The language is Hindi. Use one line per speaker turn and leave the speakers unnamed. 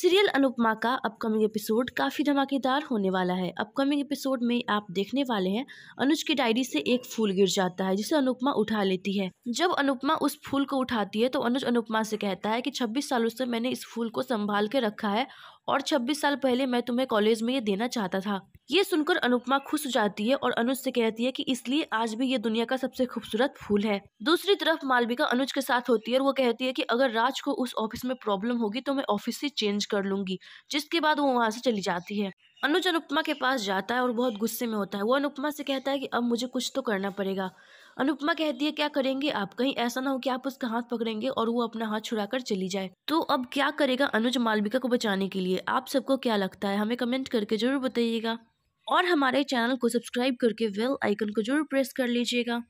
सीरियल अनुपमा का अपकमिंग एपिसोड काफ़ी धमाकेदार होने वाला है अपकमिंग एपिसोड में आप देखने वाले हैं अनुज की डायरी से एक फूल गिर जाता है जिसे अनुपमा उठा लेती है जब अनुपमा उस फूल को उठाती है तो अनुज अनुपमा से कहता है कि 26 सालों से मैंने इस फूल को संभाल के रखा है और 26 साल पहले मैं तुम्हें कॉलेज में ये देना चाहता था ये सुनकर अनुपमा खुश हो जाती है और अनुज से कहती है कि इसलिए आज भी ये दुनिया का सबसे खूबसूरत फूल है दूसरी तरफ मालविका अनुज के साथ होती है और वो कहती है कि अगर राज को उस ऑफिस में प्रॉब्लम होगी तो मैं ऑफिस से चेंज कर लूंगी जिसके बाद वो वहाँ से चली जाती है अनुज अनुपमा के पास जाता है और बहुत गुस्से में होता है वो अनुपमा से कहता है कि अब मुझे कुछ तो करना पड़ेगा अनुपमा कहती है क्या करेंगे आप कहीं ऐसा ना हो कि आप उसका हाथ पकड़ेंगे और वो अपना हाथ छुड़ाकर चली जाए तो अब क्या करेगा अनुज मालविका को बचाने के लिए आप सबको क्या लगता है हमें कमेंट करके जरूर बताइएगा और हमारे चैनल को सब्सक्राइब करके वेल आइकन को जरूर प्रेस कर लीजिएगा